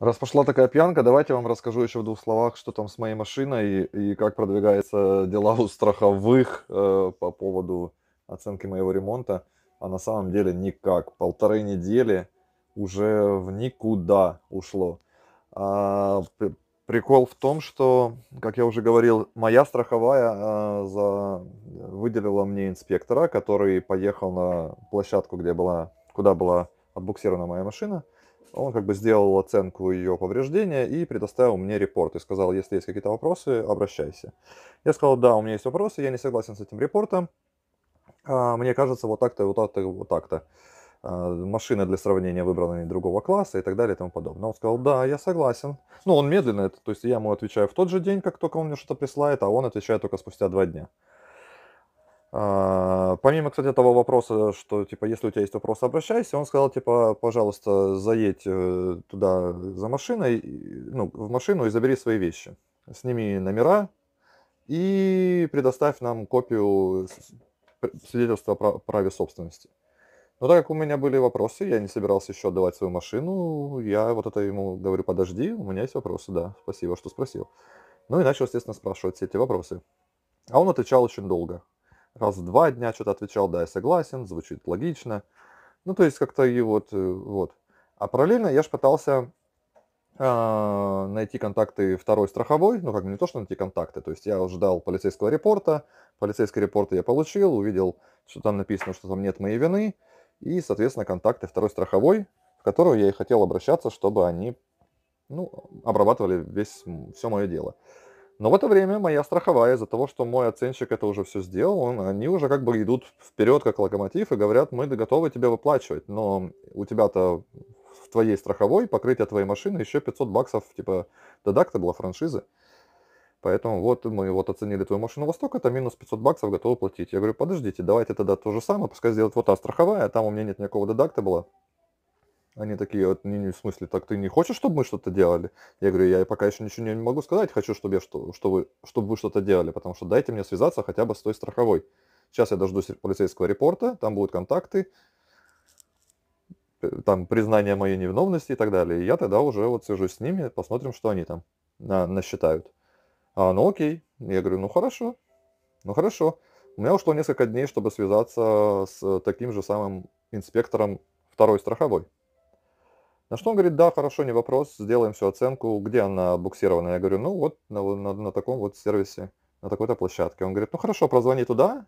Раз пошла такая пьянка, давайте я вам расскажу еще в двух словах, что там с моей машиной и, и как продвигаются дела у страховых э, по поводу оценки моего ремонта. А на самом деле никак. Полторы недели уже в никуда ушло. А, прикол в том, что, как я уже говорил, моя страховая а, за... выделила мне инспектора, который поехал на площадку, где была, куда была отбуксирована моя машина – он как бы сделал оценку ее повреждения и предоставил мне репорт. И сказал, если есть какие-то вопросы, обращайся. Я сказал, да, у меня есть вопросы, я не согласен с этим репортом. А, мне кажется, вот так-то, вот так-то, вот так-то. А, машина для сравнения выбрана не другого класса и так далее и тому подобное. Он сказал, да, я согласен. Ну, он медленно, то есть я ему отвечаю в тот же день, как только он мне что-то присылает, а он отвечает только спустя два дня. А, помимо, кстати, того вопроса, что, типа, если у тебя есть вопрос, обращайся, он сказал, типа, пожалуйста, заедь э, туда за машиной, ну, в машину и забери свои вещи. Сними номера и предоставь нам копию свидетельства о праве собственности. Но так как у меня были вопросы, я не собирался еще отдавать свою машину, я вот это ему говорю, подожди, у меня есть вопросы, да, спасибо, что спросил. Ну и начал, естественно, спрашивать все эти вопросы. А он отвечал очень долго раз в два дня что-то отвечал, да, я согласен, звучит логично. Ну, то есть как-то и вот, э, вот. А параллельно я же пытался а, найти контакты второй страховой, ну, как бы не то, что найти контакты, то есть я ждал полицейского репорта, полицейский репорт я получил, увидел, что там написано, что там нет моей вины, и, соответственно, контакты второй страховой, в которую я и хотел обращаться, чтобы они, ну, обрабатывали весь, все мое дело. Но в это время моя страховая из-за того, что мой оценщик это уже все сделал, он, они уже как бы идут вперед как локомотив и говорят, мы готовы тебе выплачивать, но у тебя-то в твоей страховой покрытие твоей машины еще 500 баксов типа дедакта была франшизы. Поэтому вот мы вот оценили твою машину Восток, это минус 500 баксов готовы платить. Я говорю, подождите, давайте тогда то же самое, пускай сделает вот та страховая, там у меня нет никакого дедакта было, они такие, вот, не, не, в смысле, так ты не хочешь, чтобы мы что-то делали? Я говорю, я пока еще ничего не могу сказать, хочу, чтобы, я, что, что чтобы вы что-то делали, потому что дайте мне связаться хотя бы с той страховой. Сейчас я дождусь полицейского репорта, там будут контакты, э, там признание моей невиновности и так далее. И я тогда уже вот сижу с ними, посмотрим, что они там на, насчитают. А, ну окей. Я говорю, ну хорошо, ну хорошо. У меня ушло несколько дней, чтобы связаться с таким же самым инспектором второй страховой. На что он говорит, да, хорошо, не вопрос, сделаем всю оценку, где она буксирована. Я говорю, ну вот на, на, на таком вот сервисе, на такой-то площадке. Он говорит, ну хорошо, прозвони туда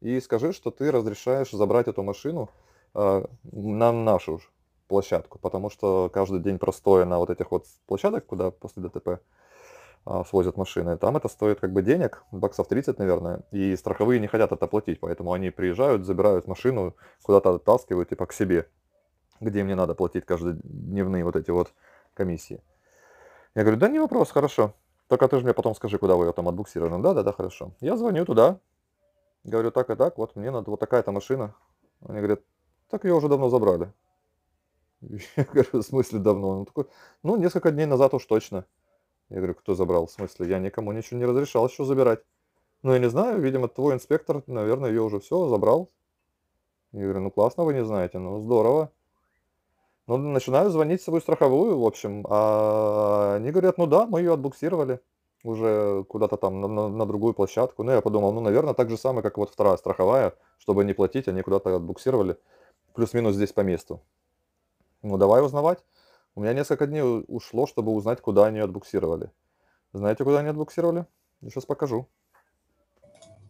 и скажи, что ты разрешаешь забрать эту машину э, на нашу площадку, потому что каждый день простое на вот этих вот площадок, куда после ДТП э, свозят машины, там это стоит как бы денег, баксов 30, наверное, и страховые не хотят это платить, поэтому они приезжают, забирают машину, куда-то оттаскивают, типа, к себе, где мне надо платить каждодневные вот эти вот комиссии. Я говорю, да не вопрос, хорошо. Только ты же мне потом скажи, куда вы ее там отбуксировали. Да, да, да, хорошо. Я звоню туда, говорю, так и так, вот мне надо вот такая-то машина. Они говорят, так ее уже давно забрали. Я говорю, в смысле давно? Он такой, ну, несколько дней назад уж точно. Я говорю, кто забрал? В смысле, я никому ничего не разрешал еще забирать. Ну, я не знаю, видимо, твой инспектор, наверное, ее уже все забрал. Я говорю, ну, классно, вы не знаете, ну, здорово. Ну, начинаю звонить свою страховую, в общем. А они говорят, ну да, мы ее отбуксировали уже куда-то там на, на, на другую площадку. Ну, я подумал, ну, наверное, так же самое, как вот вторая страховая, чтобы не платить, они куда-то отбуксировали. Плюс-минус здесь по месту. Ну, давай узнавать. У меня несколько дней ушло, чтобы узнать, куда они ее отбуксировали. Знаете, куда они отбуксировали? Я сейчас покажу.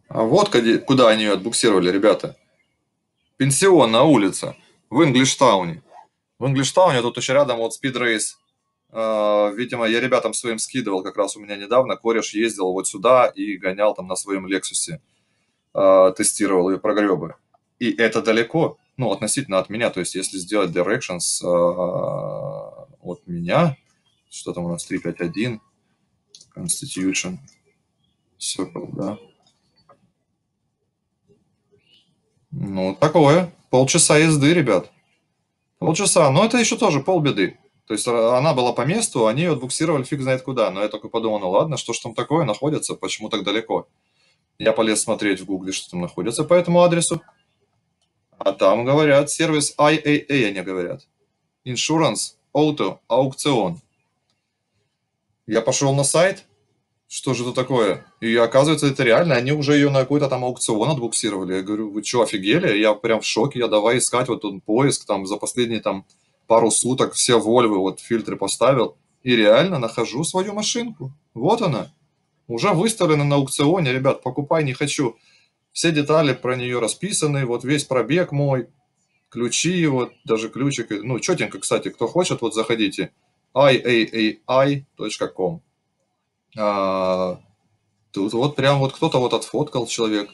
А вот куда они ее отбуксировали, ребята. Пенсион на улице в Инглиштауне. В Инглиштауне тут еще рядом вот Speed Race. А, видимо, я ребятам своим скидывал, как раз у меня недавно кореш ездил вот сюда и гонял там на своем Лексусе, а, тестировал и прогребы. И это далеко, ну, относительно от меня, то есть если сделать directions а, от меня, что там у нас 351, Constitution, Circle, да. Ну, такое, полчаса езды, ребят. Полчаса. Но ну, это еще тоже полбеды. То есть а, она была по месту, они ее отбуксировали фиг знает куда. Но я только подумал, ну ладно, что ж там такое находится, почему так далеко? Я полез смотреть в гугле, что там находится по этому адресу. А там говорят сервис IAA, они говорят. Insurance, Auto, аукцион. Я пошел на сайт, что же это такое? И оказывается, это реально, они уже ее на какой-то там аукцион отбуксировали. Я говорю, вы что, офигели? Я прям в шоке, я давай искать вот он поиск, там, за последние там пару суток все Вольвы, вот фильтры поставил, и реально нахожу свою машинку. Вот она. Уже выставлена на аукционе, ребят, покупай не хочу. Все детали про нее расписаны, вот весь пробег мой, ключи, вот даже ключик, ну, четенько, кстати, кто хочет, вот заходите, iaai.com. А, тут вот прям вот кто-то вот отфоткал человек.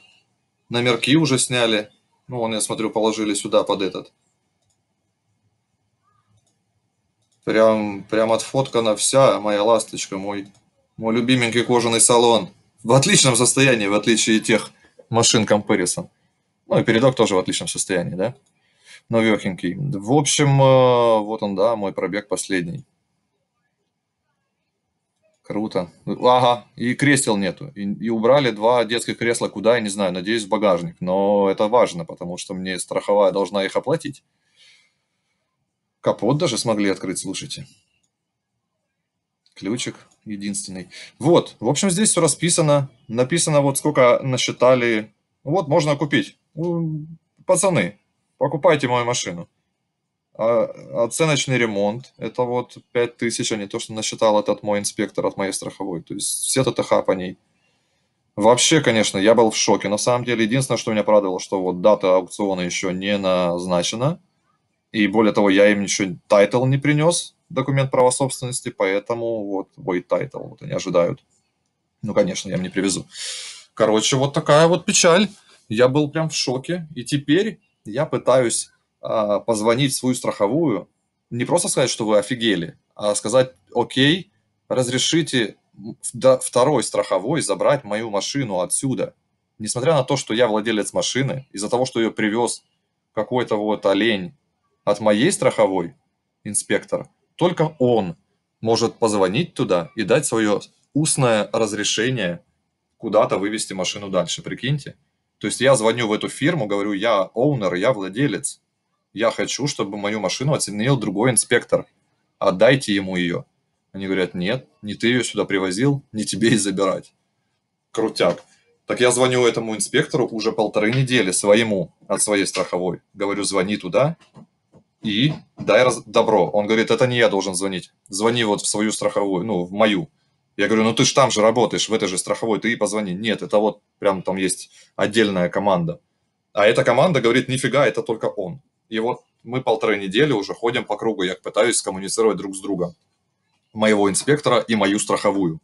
Номерки уже сняли. Ну, он я смотрю, положили сюда под этот. Прям, прям отфоткана вся моя ласточка, мой, мой любименький кожаный салон. В отличном состоянии, в отличие от тех машин Comparison. Ну и передок тоже в отличном состоянии, да? но Новехенький. В общем, э, вот он, да, мой пробег последний. Круто. Ага, и кресел нету. И, и убрали два детских кресла куда, я не знаю, надеюсь, в багажник. Но это важно, потому что мне страховая должна их оплатить. Капот даже смогли открыть, слушайте. Ключик единственный. Вот, в общем, здесь все расписано. Написано, вот сколько насчитали. Вот, можно купить. Ну, пацаны, покупайте мою машину. А, оценочный ремонт, это вот 5000, а не то, что насчитал этот мой инспектор от моей страховой. То есть все ТТХ по ней. Вообще, конечно, я был в шоке. На самом деле, единственное, что меня порадовало, что вот дата аукциона еще не назначена. И более того, я им еще тайтл не принес, документ права собственности, поэтому вот мой тайтл, вот они ожидают. Ну, конечно, я им не привезу. Короче, вот такая вот печаль. Я был прям в шоке. И теперь я пытаюсь а, позвонить в свою страховую, не просто сказать, что вы офигели, а сказать, окей, разрешите второй страховой забрать мою машину отсюда. Несмотря на то, что я владелец машины, из-за того, что ее привез какой-то вот олень от моей страховой, инспектор, только он может позвонить туда и дать свое устное разрешение куда-то вывести машину дальше, прикиньте. То есть я звоню в эту фирму, говорю, я оунер, я владелец, я хочу, чтобы мою машину оценил другой инспектор. Отдайте ему ее. Они говорят, нет, не ты ее сюда привозил, не тебе и забирать. Крутяк. Так я звоню этому инспектору уже полторы недели своему от своей страховой. Говорю, звони туда и дай раз... добро. Он говорит, это не я должен звонить. Звони вот в свою страховую, ну, в мою. Я говорю, ну ты же там же работаешь, в этой же страховой, ты и позвони. Нет, это вот прям там есть отдельная команда. А эта команда говорит, нифига, это только он. И вот мы полторы недели уже ходим по кругу, я пытаюсь скоммуницировать друг с другом моего инспектора и мою страховую,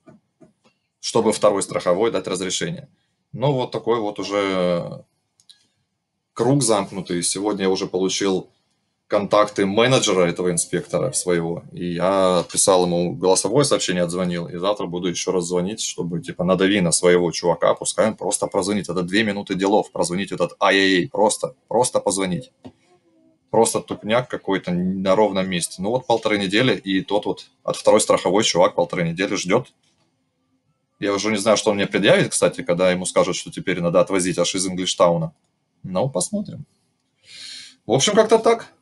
чтобы второй страховой дать разрешение. Но ну, вот такой вот уже круг замкнутый. Сегодня я уже получил контакты менеджера этого инспектора своего, и я писал ему голосовое сообщение, отзвонил, и завтра буду еще раз звонить, чтобы, типа, надави на своего чувака, пускай он просто прозвонит. Это две минуты делов, прозвонить этот ай-яй-яй, просто, просто позвонить просто тупняк какой-то на ровном месте. Ну вот полторы недели, и тот вот от второй страховой чувак полторы недели ждет. Я уже не знаю, что он мне предъявит, кстати, когда ему скажут, что теперь надо отвозить аж из Инглиштауна. Ну, посмотрим. В общем, как-то так.